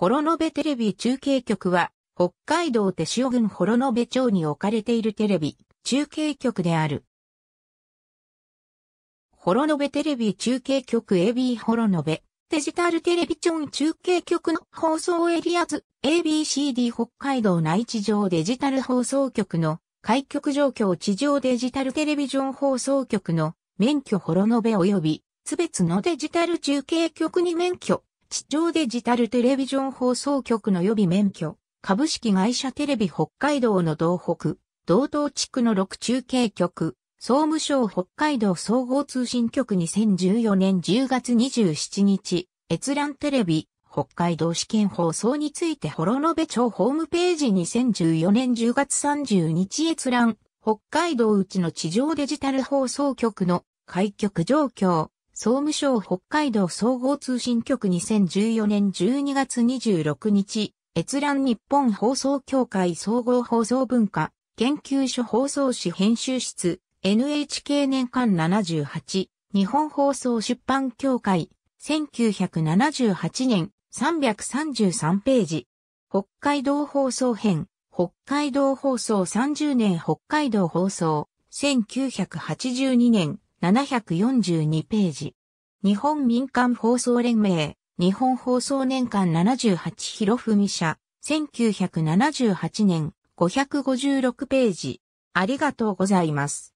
幌延テレビ中継局は、北海道手塩郡幌延町に置かれているテレビ中継局である。幌延テレビ中継局 AB 幌延デジタルテレビチョン中継局の放送エリア図、ABCD 北海道内地上デジタル放送局の開局状況地上デジタルテレビジョン放送局の免許幌延及び、つ別のデジタル中継局に免許、地上デジタルテレビジョン放送局の予備免許、株式会社テレビ北海道の道北、道東地区の6中継局、総務省北海道総合通信局2014年10月27日、閲覧テレビ、北海道試験放送について幌延町ホームページ2014年10月30日閲覧、北海道うちの地上デジタル放送局の開局状況、総務省北海道総合通信局2014年12月26日、閲覧日本放送協会総合放送文化研究所放送誌編集室 NHK 年間78日本放送出版協会1978年333ページ北海道放送編北海道放送30年北海道放送1982年742ページ。日本民間放送連盟、日本放送年間78広文社、1978年556ページ。ありがとうございます。